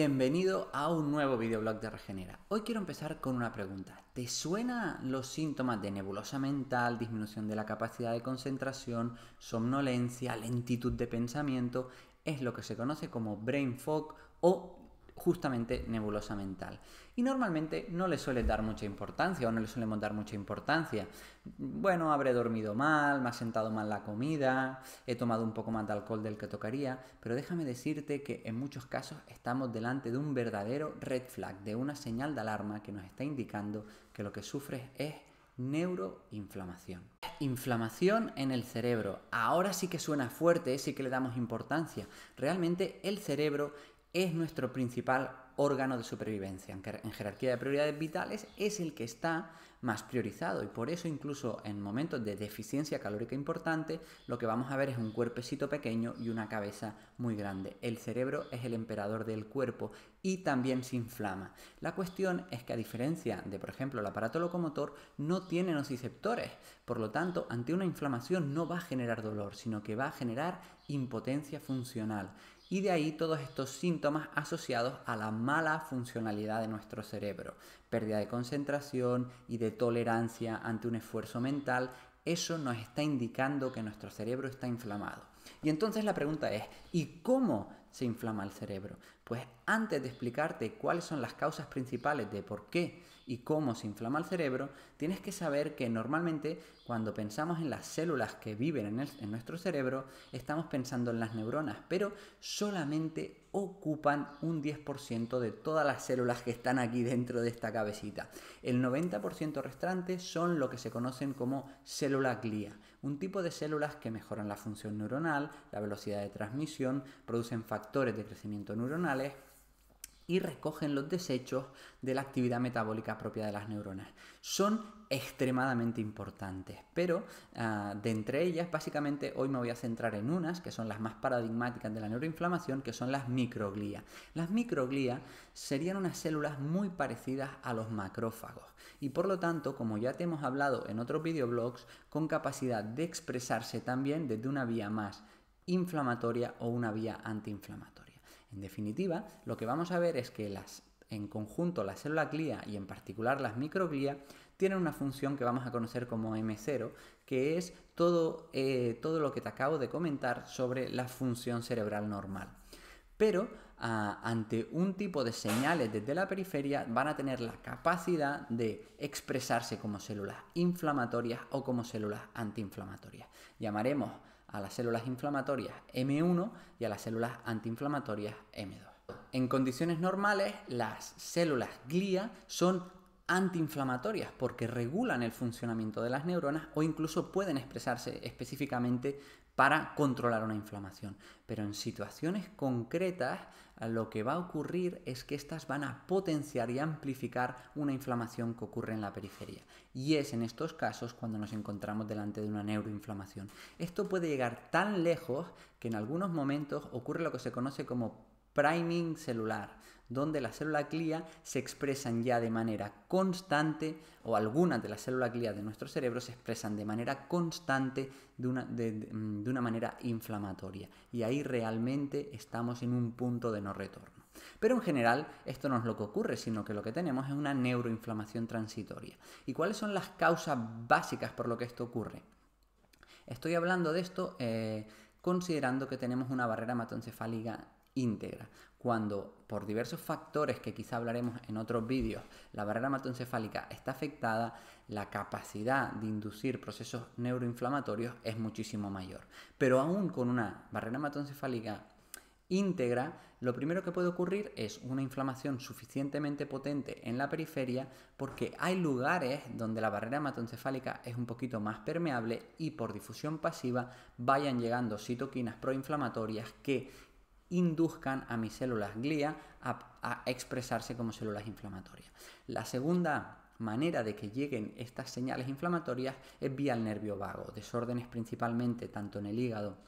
bienvenido a un nuevo videoblog de Regenera. Hoy quiero empezar con una pregunta. ¿Te suenan los síntomas de nebulosa mental, disminución de la capacidad de concentración, somnolencia, lentitud de pensamiento? Es lo que se conoce como brain fog o justamente nebulosa mental. Y normalmente no le suele dar mucha importancia o no le suele dar mucha importancia. Bueno, habré dormido mal, me ha sentado mal la comida, he tomado un poco más de alcohol del que tocaría, pero déjame decirte que en muchos casos estamos delante de un verdadero red flag, de una señal de alarma que nos está indicando que lo que sufres es neuroinflamación. Inflamación en el cerebro. Ahora sí que suena fuerte, sí que le damos importancia. Realmente el cerebro es nuestro principal órgano de supervivencia. En jerarquía de prioridades vitales es el que está más priorizado y por eso incluso en momentos de deficiencia calórica importante lo que vamos a ver es un cuerpecito pequeño y una cabeza muy grande. El cerebro es el emperador del cuerpo y también se inflama. La cuestión es que a diferencia de por ejemplo el aparato locomotor no tiene nociceptores, por lo tanto ante una inflamación no va a generar dolor, sino que va a generar impotencia funcional y de ahí todos estos síntomas asociados a la mala funcionalidad de nuestro cerebro, pérdida de concentración y de tolerancia ante un esfuerzo mental, eso nos está indicando que nuestro cerebro está inflamado. Y entonces la pregunta es, ¿y cómo se inflama el cerebro? Pues antes de explicarte cuáles son las causas principales de por qué y cómo se inflama el cerebro, tienes que saber que normalmente cuando pensamos en las células que viven en, nuestro cerebro, estamos pensando en las neuronas, pero solamente ocupan un 10% de todas las células que están aquí dentro de esta cabecita. El 90% restante son lo que se conocen como células glía, un tipo de células que mejoran la función neuronal, la velocidad de transmisión, producen factores de crecimiento neuronal, y recogen los desechos de la actividad metabólica propia de las neuronas. Son extremadamente importantes, pero ah, de entre ellas, básicamente hoy me voy a centrar en unas que son las más paradigmáticas de la neuroinflamación, que son las microglías. Las microglías serían unas células muy parecidas a los macrófagos y por lo tanto, como ya te hemos hablado en otros videoblogs, con capacidad de expresarse también desde una vía más inflamatoria o una vía antiinflamatoria. En definitiva, lo que vamos a ver es que las, en conjunto la célula glía y en particular las microglía tienen una función que vamos a conocer como M0, que es eh, todo, lo que te acabo de comentar sobre la función cerebral normal. Pero ah, ante un tipo de señales desde la periferia van a tener la capacidad de expresarse como células inflamatorias o como células antiinflamatorias. Llamaremos a las células inflamatorias M1 y a las células antiinflamatorias M2. En condiciones normales, las células glía son antiinflamatorias porque regulan el funcionamiento de las neuronas o incluso pueden expresarse específicamente para controlar una inflamación. Pero en situaciones concretas lo que va a ocurrir es que estas van a potenciar y amplificar una inflamación que ocurre en la periferia. Y es en estos casos cuando nos encontramos delante de una neuroinflamación. Esto puede llegar tan lejos que en algunos momentos ocurre lo que se conoce como priming celular, donde las células glía se expresan ya de manera constante, o algunas de las células glía de nuestro cerebro se expresan de manera constante mm, de una, manera inflamatoria. Y ahí realmente estamos en un punto de no retorno. Pero en general esto no es lo que ocurre, sino que lo que tenemos es una neuroinflamación transitoria. ¿Y cuáles son las causas básicas por lo que esto ocurre? Estoy hablando de esto eh, considerando que tenemos una barrera hematoencefálica íntegra. Cuando por diversos factores que quizá hablaremos en otros vídeos, la barrera hematoencefálica está afectada, la capacidad de inducir procesos neuroinflamatorios es muchísimo mayor. Pero aún con una barrera hematoencefálica íntegra, lo primero que puede ocurrir es una inflamación suficientemente potente en la periferia porque hay lugares donde la barrera hematoencefálica es un poquito más permeable y por difusión pasiva vayan llegando citoquinas proinflamatorias que induzcan a mis células glía a, expresarse como células inflamatorias. La segunda manera de que lleguen estas señales inflamatorias es vía el nervio vago, desórdenes principalmente tanto en el hígado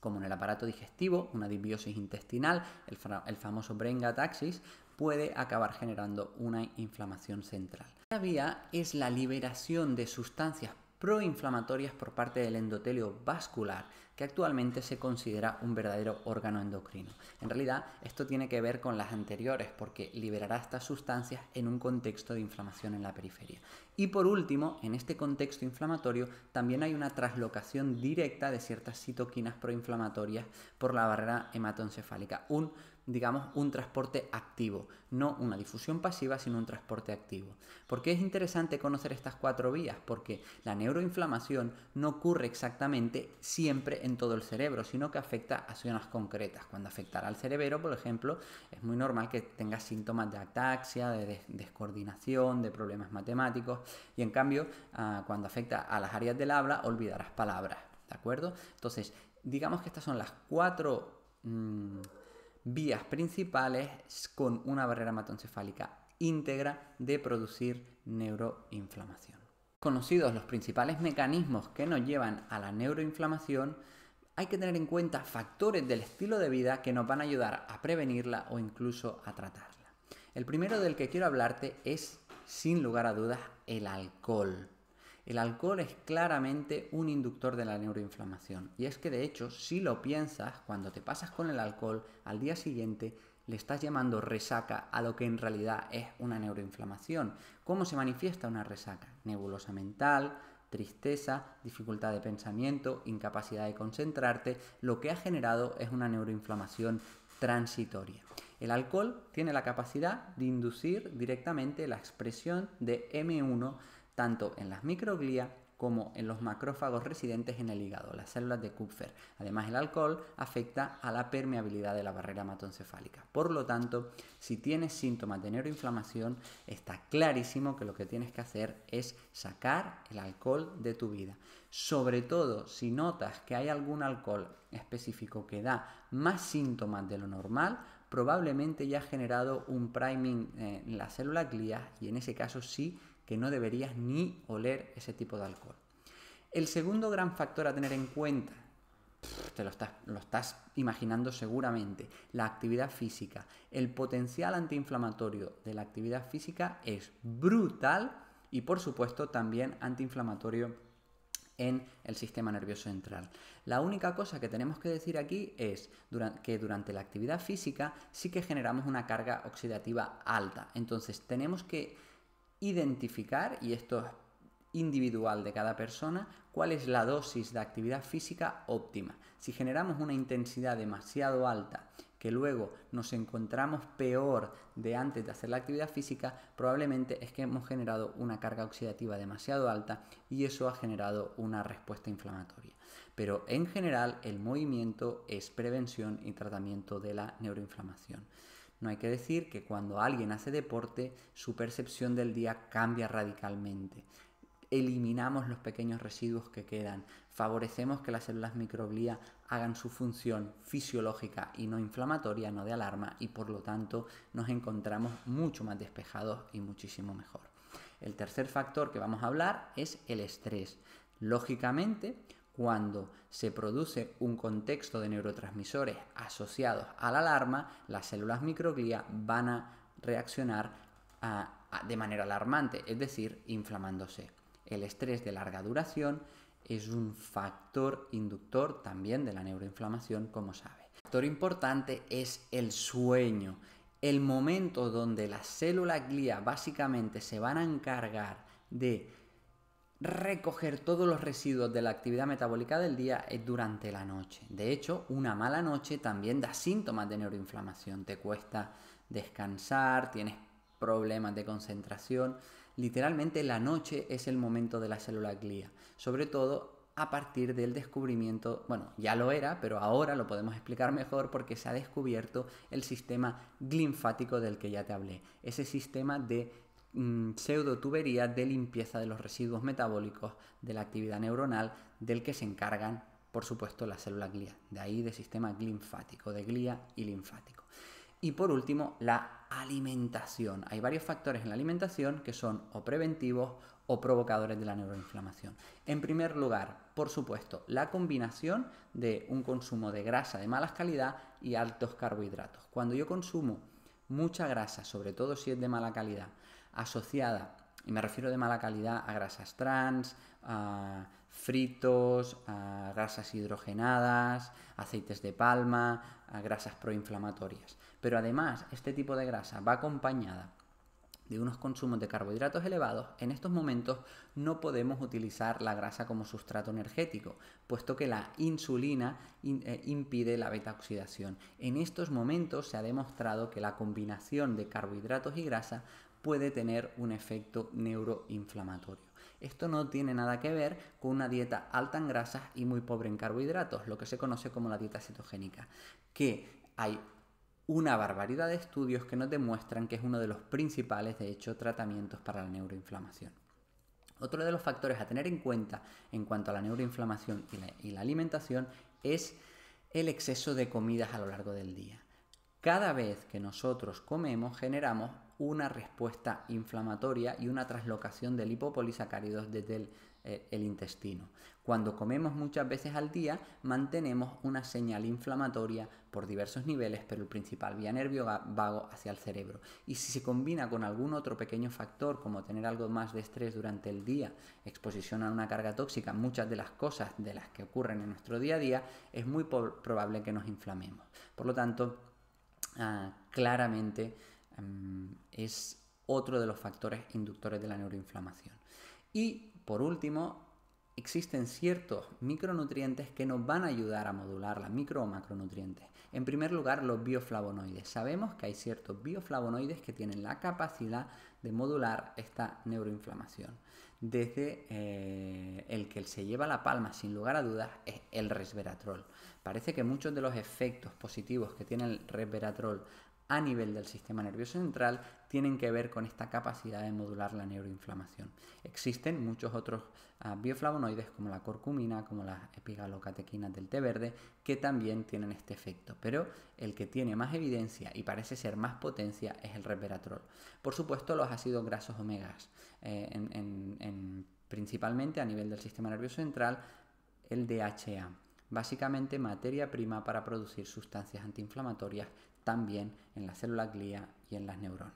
como en el aparato digestivo, una disbiosis intestinal, el, famoso brain taxis, puede acabar generando una inflamación central. La vía es la liberación de sustancias proinflamatorias por parte del endotelio vascular, que actualmente se considera un verdadero órgano endocrino. En realidad, esto tiene que ver con las anteriores, porque liberará estas sustancias en un contexto de inflamación en la periferia. Y por último, en este contexto inflamatorio también hay una traslocación directa de ciertas citoquinas proinflamatorias por la barrera hematoencefálica, un digamos, un transporte activo, no una difusión pasiva, sino un transporte activo. ¿Por qué es interesante conocer estas cuatro vías? Porque la neuroinflamación no ocurre exactamente siempre en todo el cerebro, sino que afecta a zonas concretas. Cuando afectará al cerebro, por ejemplo, es muy normal que tengas síntomas de ataxia, de descoordinación, de problemas matemáticos, y en cambio, ah, cuando afecta a las áreas del habla, olvidarás palabras, ¿de acuerdo? Entonces, digamos que estas son las cuatro... Mm, vías principales con una barrera hematoencefálica íntegra de producir neuroinflamación. Conocidos los principales mecanismos que nos llevan a la neuroinflamación, hay que tener en cuenta factores del estilo de vida que nos van a ayudar a prevenirla o incluso a tratarla. El primero del que quiero hablarte es, sin lugar a dudas, el alcohol. El alcohol es claramente un inductor de la neuroinflamación. Y es que de hecho, si lo piensas, cuando te pasas con el alcohol, al día siguiente le estás llamando resaca a lo que en realidad es una neuroinflamación. ¿Cómo se manifiesta una resaca? Nebulosa mental, tristeza, dificultad de pensamiento, incapacidad de concentrarte, lo que ha generado es una neuroinflamación transitoria. El alcohol tiene la capacidad de inducir directamente la expresión de M1 tanto en las microglías como en los macrófagos residentes en el hígado, las células de Kupfer. Además, el alcohol afecta a la permeabilidad de la barrera hematoencefálica. Por lo tanto, si tienes síntomas de neuroinflamación, está clarísimo que lo que tienes que hacer es sacar el alcohol de tu vida. Sobre todo si notas que hay algún alcohol específico que da más síntomas de lo normal, probablemente ya ha generado un priming eh, en la célula glía y en ese caso sí que no deberías ni oler ese tipo de alcohol. El segundo gran factor a tener en cuenta, te lo estás, lo estás imaginando seguramente, la actividad física. El potencial antiinflamatorio de la actividad física es brutal y por supuesto también antiinflamatorio en el sistema nervioso central. La única cosa que tenemos que decir aquí es que durante la actividad física sí que generamos una carga oxidativa alta. Entonces tenemos que identificar, y esto es individual de cada persona, cuál es la dosis de actividad física óptima. Si generamos una intensidad demasiado alta, que luego nos encontramos peor de antes de hacer la actividad física, probablemente es que hemos generado una carga oxidativa demasiado alta y eso ha generado una respuesta inflamatoria. Pero en general el movimiento es prevención y tratamiento de la neuroinflamación. No hay que decir que cuando alguien hace deporte, su percepción del día cambia radicalmente. Eliminamos los pequeños residuos que quedan, favorecemos que las células microglía hagan su función fisiológica y no inflamatoria, no de alarma, y por lo tanto nos encontramos mucho más despejados y muchísimo mejor. El tercer factor que vamos a hablar es el estrés. Lógicamente, cuando se produce un contexto de neurotransmisores asociados a la alarma, las células microglia van a reaccionar de manera alarmante, es decir, inflamándose. El estrés de larga duración es un factor inductor también de la neuroinflamación, como sabe. El factor importante es el sueño, el momento donde las células glía básicamente se van a encargar de recoger todos los residuos de la actividad metabólica del día es eh, durante la noche. De hecho, una mala noche también da síntomas de neuroinflamación. Te cuesta descansar, tienes problemas de concentración. Literalmente la noche es el momento de la célula glía, sobre todo a partir del descubrimiento, bueno, ya lo era, pero ahora lo podemos explicar mejor porque se ha descubierto el sistema linfático del que ya te hablé, ese sistema de Mm, pseudotubería de limpieza de los residuos metabólicos de la actividad neuronal del que se encargan, por supuesto, las células glía. De ahí de sistema linfático, de glía y linfático. Y por último, la alimentación. Hay varios factores en la alimentación que son o preventivos o provocadores de la neuroinflamación. En primer lugar, por supuesto, la combinación de un consumo de grasa de mala calidad y altos carbohidratos. Cuando yo consumo mucha grasa, sobre todo si es de mala calidad, asociada, y me refiero de mala calidad, a grasas trans, a fritos, a grasas hidrogenadas, aceites de palma, a grasas proinflamatorias. Pero además, este tipo de grasa va acompañada de unos consumos de carbohidratos elevados, en estos momentos no podemos utilizar la grasa como sustrato energético, puesto que la insulina eh, impide la beta oxidación. En estos momentos se ha demostrado que la combinación de carbohidratos y grasa puede tener un efecto neuroinflamatorio. Esto no tiene nada que ver con una dieta alta en grasas y muy pobre en carbohidratos, lo que se conoce como la dieta cetogénica, que hay una barbaridad de estudios que nos demuestran que es uno de los principales, de hecho, tratamientos para la neuroinflamación. Otro de los factores a tener en cuenta en cuanto a la neuroinflamación y la, y la alimentación es el exceso de comidas a lo largo del día. Cada vez que nosotros comemos generamos una respuesta inflamatoria y una traslocación del lipopolisacáridos desde el, eh, el, intestino. Cuando comemos muchas veces al día, mantenemos una señal inflamatoria por diversos niveles, pero el principal vía nervio vago hacia el cerebro. Y si se combina con algún otro pequeño factor, como tener algo más de estrés durante el día, exposición a una carga tóxica, muchas de las cosas de las que ocurren en nuestro día a día, es muy probable que nos inflamemos. Por lo tanto, Ah, claramente em, es otro de los factores inductores de la neuroinflamación. Y por último, existen ciertos micronutrientes que nos van a ayudar a modular la micro o macronutrientes. En primer lugar, los bioflavonoides. Sabemos que hay ciertos bioflavonoides que tienen la capacidad de modular esta neuroinflamación. Desde eh, el que se lleva la palma sin lugar a dudas es el resveratrol. Parece que muchos de los efectos positivos que tiene el resveratrol a nivel del sistema nervioso central tienen que ver con esta capacidad de modular la neuroinflamación. Existen muchos otros ah, bioflavonoides como la corcumina, como las epigalocatequinas del té verde, que también tienen este efecto, pero el que tiene más evidencia y parece ser más potencia es el resveratrol. Por supuesto, los ácidos grasos omegas eh, en principalmente a nivel del sistema nervioso central, el DHA, básicamente materia prima para producir sustancias antiinflamatorias también en la célula glía y en las neuronas.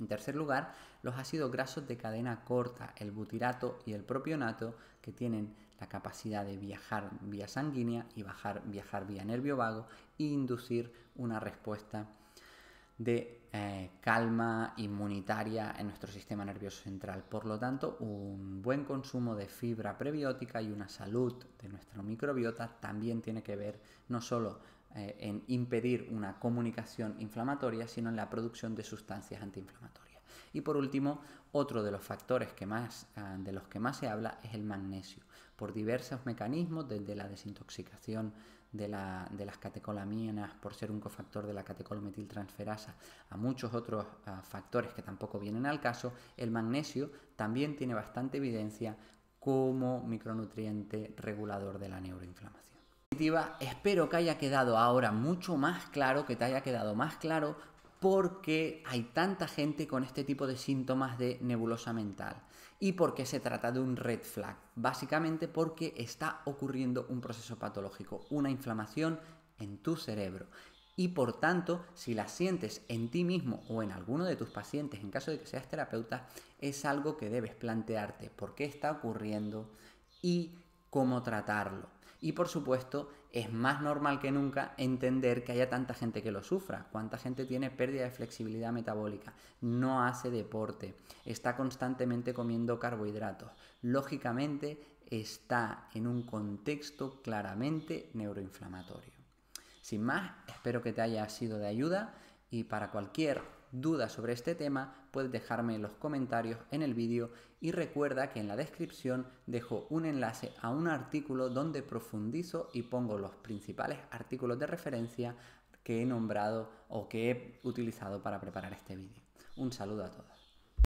En tercer lugar, los ácidos grasos de cadena corta, el butirato y el propionato, que tienen la capacidad de viajar vía sanguínea y bajar, viajar vía nervio vago e inducir una respuesta de eh, calma inmunitaria en nuestro sistema nervioso central. Por lo tanto, un buen consumo de fibra prebiótica y una salud de nuestro microbiota también tiene que ver no solo eh, en impedir una comunicación inflamatoria, sino en la producción de sustancias antiinflamatorias. Y por último, otro de los factores que más, ah, de los que más se habla es el magnesio, por diversos mecanismos, desde la desintoxicación de, las catecolaminas por ser un cofactor de la catecolometiltransferasa, a muchos otros ah, factores que tampoco vienen al caso, el magnesio también tiene bastante evidencia como micronutriente regulador de la neuroinflamación. Espero que haya quedado ahora mucho más claro, que te haya quedado más claro porque hay tanta gente con este tipo de síntomas de nebulosa mental. ¿Y por qué se trata de un red flag? Básicamente porque está ocurriendo un proceso patológico, una inflamación en tu cerebro. Y por tanto, si la sientes en ti mismo o en alguno de tus pacientes, en caso de que seas terapeuta, es algo que debes plantearte por qué está ocurriendo y cómo tratarlo. Y por supuesto, es más normal que nunca entender que haya tanta gente que lo sufra, cuánta gente tiene pérdida de flexibilidad metabólica, no hace deporte, está constantemente comiendo carbohidratos. Lógicamente está en un contexto claramente neuroinflamatorio. Sin más, espero que te haya sido de ayuda y para cualquier dudas sobre este tema, puedes dejarme en los comentarios en el vídeo y recuerda que en la descripción dejo un enlace a un artículo donde profundizo y pongo los principales artículos de referencia que he nombrado o que he utilizado para preparar este vídeo. Un saludo a todos.